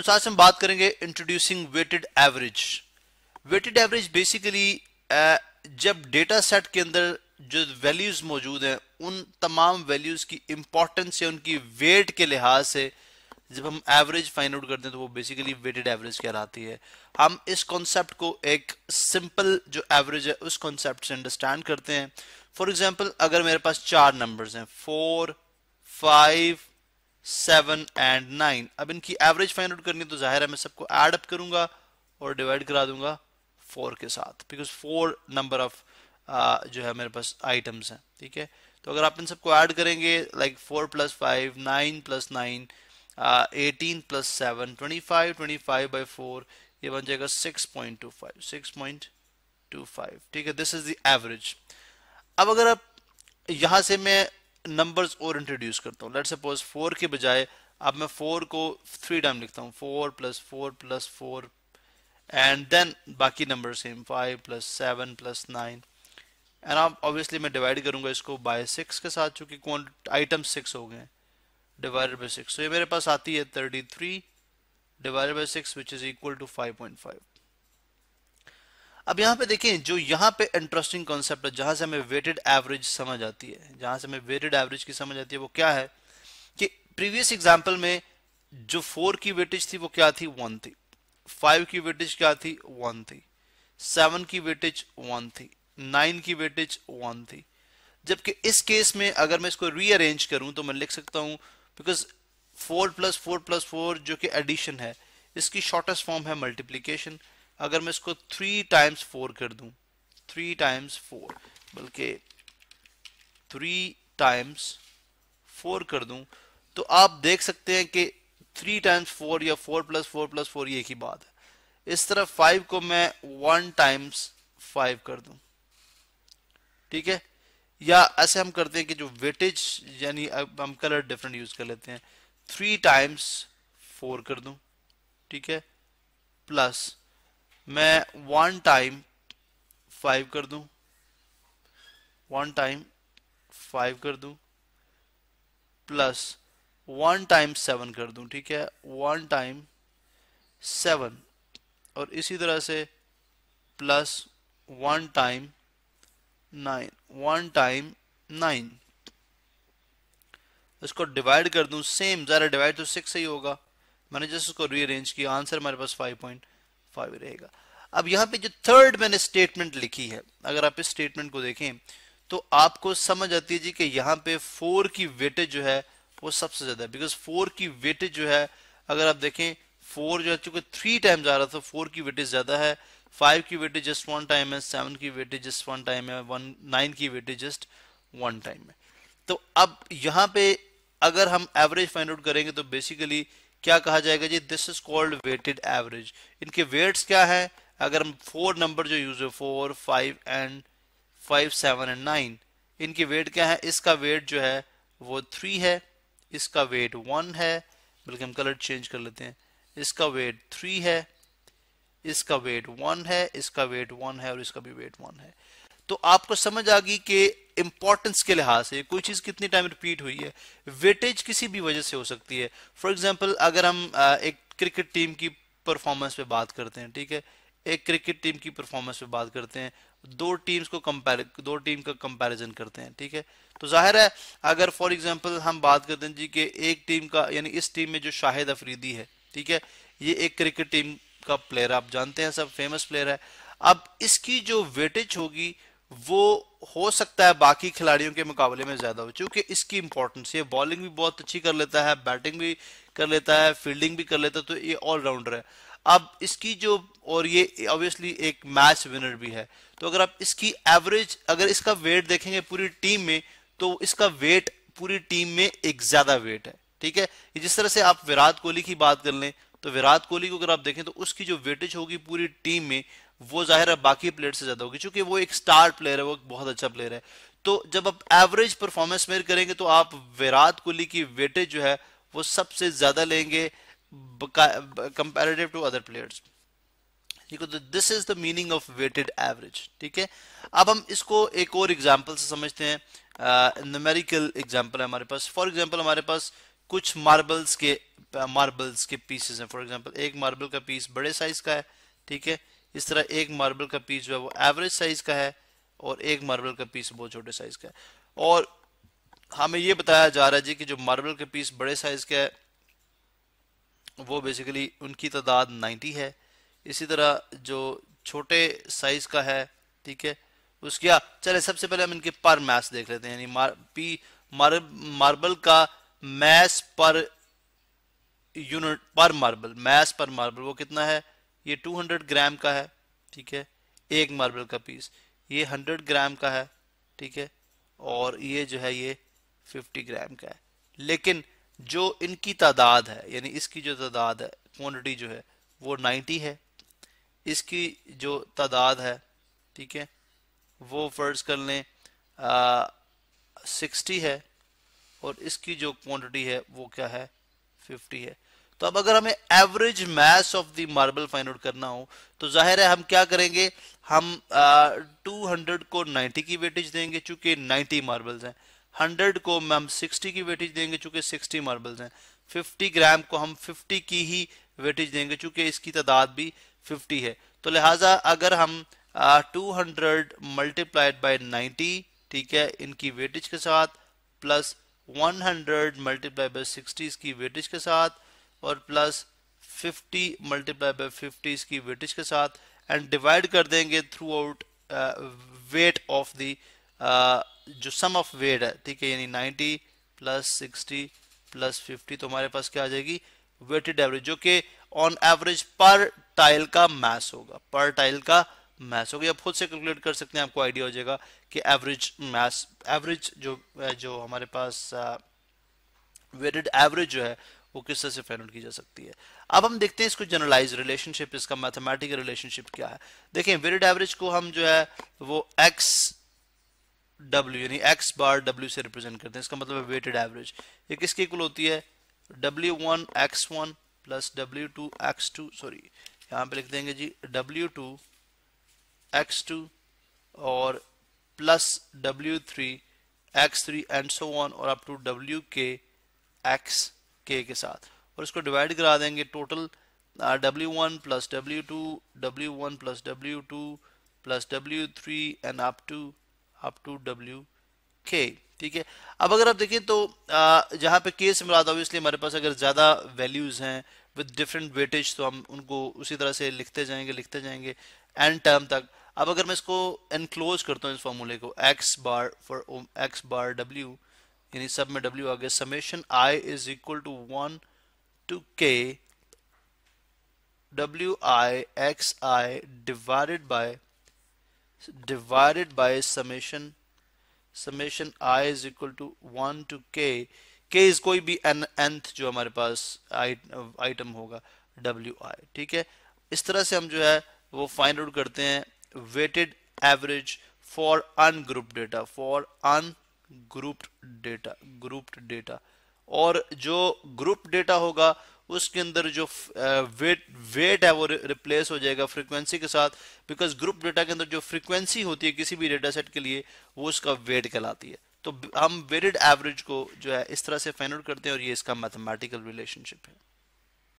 तो साथ हम बात करेंगे introducing weighted average weighted average basically जब डेटा सेट के अंदर जो वैल्यूज मौजूद हैं उन तमाम वैल्यूज की इंपॉर्टेंस या उनकी वेट के लिहाज से जब हम एवरेज फाइंड आउट करते हैं तो वो बेसिकली वेटेड एवरेज कहलाती है हम इस कॉन्सेप्ट को एक सिंपल जो एवरेज है उस कॉन्सेप्ट से अंडरस्टैंड करते हैं फॉर एग्जाम्पल अगर मेरे पास चार नंबर्स हैं four five seven and nine अब इनकी एवरेज फाइंड आउट करनी तो जाहिर है मैं सबको एड अप करूंगा और डिवाइड करा दूंगा फोर के साथ बिकॉज फोर नंबर ऑफ जो है मेरे पास आइटम्स हैं ठीक है तो अगर आप इन सबको ऐड करेंगे like four plus five nine plus nine eighteen plus seven twenty five twenty five by four ये बन जाएगा six point two five six point two five ठीक है दिस इज द एवरेज अब अगर आप यहाँ से मैं नंबर्स और इंट्रोड्यूस करता हूँ लेट सपोज फोर के बजाय अब मैं फोर को थ्री टाइम लिखता हूँ four plus four plus four and then बाकी number same five plus seven plus nine and आप ऑब्वियसली मैं डिवाइड करूंगा इसको बाय सिक्स के साथ चूंकि कौन आइटम सिक्स हो गए डिवाइडेड बाई सिक्स तो ये मेरे पास आती है thirty three divide by six which is equal to five point five अब यहाँ पे देखें जो यहाँ पे इंटरेस्टिंग कॉन्सेप्ट है जहां से हमें वेटेड एवरेज समझ आती है जहां से हमें वेटेड एवरेज की समझ आती है वो क्या है कि प्रीवियस एग्जाम्पल में जो फोर की वेटेज थी वो क्या थी वन थी फाइव की वेटेज क्या थी वन थी सेवन की वेटेज वन थी नाइन की वेटेज वन थी जबकि इस केस में अगर मैं इसको रीअरेंज करूं तो मैं लिख सकता हूं because four plus four plus four जो कि एडिशन है इसकी शॉर्टेस्ट फॉर्म है मल्टीप्लीकेशन अगर मैं इसको थ्री टाइम्स फोर कर दूं थ्री टाइम्स फोर बल्कि थ्री टाइम्स फोर कर दूं तो आप देख सकते हैं कि थ्री टाइम्स फोर या four plus four plus four ये एक ही बात है इस तरह फाइव को मैं वन टाइम्स फाइव कर दूं ठीक है या ऐसे हम करते हैं कि जो वेटेज यानी हम कलर डिफरेंट यूज कर लेते हैं थ्री टाइम्स फोर कर दूं ठीक है प्लस मैं वन टाइम फाइव कर दूं वन टाइम फाइव कर दूं प्लस वन टाइम सेवन कर दूं ठीक है वन टाइम सेवन और इसी तरह से plus one time nine one time nine इसको डिवाइड कर दूं सेम ज़रा डिवाइड तो सिक्स ही होगा मैंने जैसे उसको रीअरेंज किया आंसर हमारे पास फाइव पॉइंट फाइव रहेगा अब यहां पे जो थर्ड मैंने स्टेटमेंट लिखी है अगर आप इस स्टेटमेंट को देखें तो आपको समझ आती है जी कि यहां पे फोर की वेटेज जो है वो सबसे ज्यादा है बिकॉज फोर की वेटेज जो है अगर आप देखें फोर जो है चूंकि थ्री टाइम्स आ रहा था फोर की वेटेज ज्यादा है फाइव की वेटेज जस्ट वन टाइम है सेवन की वेटेज जस्ट वन टाइम है वन नाइन की वेटेज जस्ट वन टाइम है तो अब यहां पे अगर हम एवरेज फाइंड आउट करेंगे तो बेसिकली क्या कहा जाएगा जी this is called weighted average इनके वेट्स क्या है अगर हम फोर नंबर जो यूज है four five and five seven and nine इनकी वेट क्या है इसका वेट जो है वो थ्री है इसका वेट वन है बल्कि हम कलर चेंज कर लेते हैं इसका वेट थ्री है इसका वेट वन है इसका वेट वन है और इसका भी वेट वन है तो आपको समझ आ गई कि इंपॉर्टेंस के लिहाज से कोई चीज़ कितनी टाइम रिपीट हुई है वेटेज किसी भी वजह से हो सकती है फॉर एग्जाम्पल अगर हम एक क्रिकेट टीम की परफॉर्मेंस पे बात करते हैं ठीक है एक क्रिकेट टीम की परफॉर्मेंस पे बात करते हैं दो टीम्स को कंपेर दो टीम का कंपैरिजन करते हैं ठीक है तो जाहिर है अगर फॉर एग्जांपल हम बात करते हैं जी कि एक टीम का यानी इस टीम में जो शाहिद अफरीदी है ठीक है ये एक क्रिकेट टीम का प्लेयर आप जानते हैं सब फेमस प्लेयर है अब इसकी जो वेटेज होगी वो हो सकता है बाकी खिलाड़ियों के मुकाबले में ज्यादा हो चूंकि इसकी इंपॉर्टेंस ये बॉलिंग भी बहुत अच्छी कर लेता है बैटिंग भी कर लेता है फील्डिंग भी कर लेता है तो ये ऑलराउंडर है अब इसकी जो और ये ऑब्वियसली एक मैच विनर भी है तो अगर आप इसकी एवरेज अगर इसका वेट देखेंगे पूरी टीम में तो इसका वेट पूरी टीम में एक ज्यादा वेट है ठीक है जिस तरह से आप विराट कोहली की बात कर लें तो विराट कोहली को अगर आप देखें तो उसकी जो वेटेज होगी पूरी टीम में वो जाहिर है बाकी प्लेयर से ज्यादा होगी क्योंकि वो एक स्टार प्लेयर है वो बहुत अच्छा प्लेयर है तो जब आप एवरेज परफॉर्मेंस मेयर करेंगे तो आप विराट कोहली की वेटेज जो है वो सबसे ज्यादा लेंगे कंपेरेटिव टू अदर प्लेयर्स ठीक है तो this is the meaning of weighted average ठीक है अब हम इसको एक और एग्जाम्पल से समझते हैं न्यूमेरिकल एग्जाम्पल है हमारे पास फॉर एग्जाम्पल हमारे पास कुछ मार्बल्स के मार्बल्स के पीसेस हैं फॉर एग्जाम्पल एक मार्बल का पीस बड़े साइज का है ठीक है इस तरह एक मार्बल का पीस जो है वो एवरेज साइज का है और एक मार्बल का पीस बहुत छोटे साइज का है और हमें ये बताया जा रहा है जी कि जो मार्बल के पीस बड़े साइज का है वो बेसिकली उनकी तादाद 90 है इसी तरह जो छोटे साइज का है ठीक है उसके चले सबसे पहले हम इनके पर मैस देख लेते हैं यानी मार, पी मार, मार्बल का मैस पर यूनिट पर मार्बल मैस पर मार्बल वो कितना है ये 200 ग्राम का है ठीक है एक मार्बल का पीस ये 100 ग्राम का है ठीक है और ये जो है ये 50 ग्राम का है लेकिन जो इनकी तादाद है यानी इसकी जो तादाद है क्वांटिटी जो है वो 90 है इसकी जो तादाद है ठीक है वो फर्ज कर लें सिक्सटी है और इसकी जो क्वांटिटी है वो क्या है फिफ्टी है तो अब अगर हमें average mass of the marble find out करना हो तो जाहिर है हम क्या करेंगे हम टू हंड्रेड को नाइन्टी की वेटेज देंगे चूंकि नाइन्टी मार्बल्स हैं हंड्रेड को हम सिक्सटी की वेटेज देंगे चूंकि सिक्सटी मार्बल्स हैं फिफ्टी ग्राम को हम फिफ्टी की ही वेटेज देंगे चूंकि इसकी तादाद भी फिफ्टी है तो लिहाजा अगर हम two hundred multiplied by ninety ठीक है इनकी वेटेज के साथ plus one hundred multiply by sixty इसकी वेटेज के साथ और प्लस 50 मल्टीप्लाई बाई फिफ्टी इसकी वेटेज के साथ एंड डिवाइड कर देंगे throughout weight of the जो सम ऑफ वेट है ठीक है यानी 90 प्लस 60 प्लस 50 तो हमारे पास क्या आ जाएगी वेटेड एवरेज जो कि ऑन एवरेज पर टाइल का मैस होगा पर टाइल का मैस होगा आप खुद से कैलकुलेट कर सकते हैं आपको आइडिया हो जाएगा कि एवरेज मैस एवरेज जो uh, जो हमारे पास वेटेड uh, एवरेज जो है वो किस तरह से फाइंड आउट की जा सकती है अब हम देखते हैं इसको जनरलाइज रिलेशनशिप इसका मैथमेटिकल रिलेशनशिप क्या है देखें वेरिड एवरेज को हम जो है वो एक्स डब्ल्यू यानी एक्स बार डब्ल्यू से रिप्रेजेंट करते हैं इसका मतलब है वेटेड एवरेज ये किसकी इक्वल होती है W one X one plus W two X two sorry यहाँ पे लिख देंगे जी डब्ल्यू टू एक्स टू और plus W three X three and so on और up to W K X K के साथ और इसको डिवाइड करा देंगे total W one plus W two W one plus W two plus W three and up to up to W K ठीक है अब अगर आप देखें तो जहाँ पे के से मिला था इसलिए हमारे पास अगर ज़्यादा वैल्यूज़ हैं विद डिफरेंट वेटेज तो हम उनको उसी तरह से लिखते जाएंगे लिखते जाएंगे एंड टर्म तक अब अगर मैं इसको एनक्लोज करता हूँ इस फॉर्मूले को X bar for X bar W यानी सब में w आ गया summation i is equal to one to k W I X I divided by divided by summation summation i is equal to one to k k is कोई भी N nth जो हमारे पास item होगा W I ठीक है इस तरह से हम जो है वो फाइंड आउट करते हैं weighted average for ungroup data for ungrouped data grouped data और जो ग्रुप डेटा होगा उसके अंदर जो वेट वेट है वो रिप्लेस हो जाएगा फ्रीक्वेंसी के साथ बिकॉज ग्रुप डेटा के अंदर जो फ्रीक्वेंसी होती है किसी भी डेटा सेट के लिए वो उसका वेट कहलाती है तो हम वेटेड एवरेज को जो है इस तरह से फाइंड आउट करते हैं और ये इसका मैथमेटिकल रिलेशनशिप है